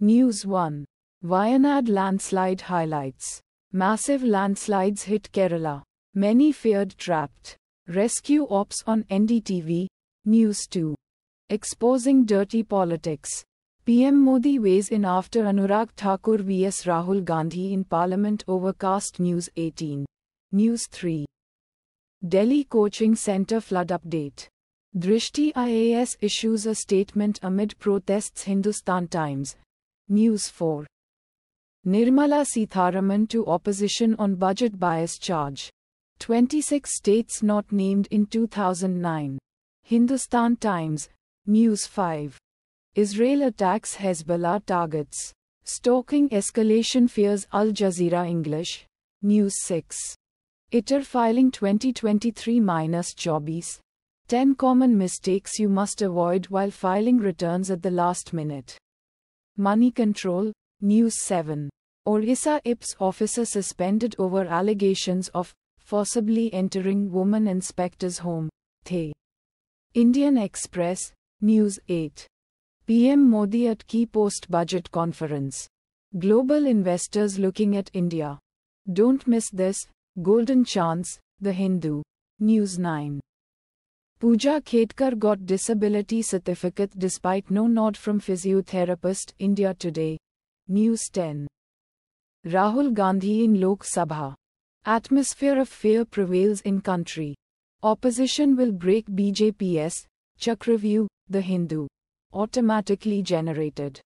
News 1. Wayanad landslide highlights. Massive landslides hit Kerala. Many feared trapped. Rescue ops on NDTV. News 2. Exposing dirty politics. PM Modi weighs in after Anurag Thakur vs Rahul Gandhi in Parliament over caste News 18. News 3. Delhi Coaching Center flood update. Drishti IAS issues a statement amid protests Hindustan Times. News 4. Nirmala Sitharaman to opposition on budget bias charge. 26 states not named in 2009. Hindustan Times, News 5. Israel attacks Hezbollah targets. Stalking escalation fears Al Jazeera English. News 6. ITER filing 2023 minus jobbies. 10 common mistakes you must avoid while filing returns at the last minute. Money Control, News 7. Orissa IPS officer suspended over allegations of forcibly entering woman inspector's home, The. Indian Express, News 8. PM Modi at key post budget conference. Global investors looking at India. Don't miss this golden chance, The Hindu. News 9. Pooja Khedkar got disability certificate despite no nod from physiotherapist India Today. News 10. Rahul Gandhi in Lok Sabha. Atmosphere of fear prevails in country. Opposition will break BJP's Chakravyuh, the Hindu. Automatically generated.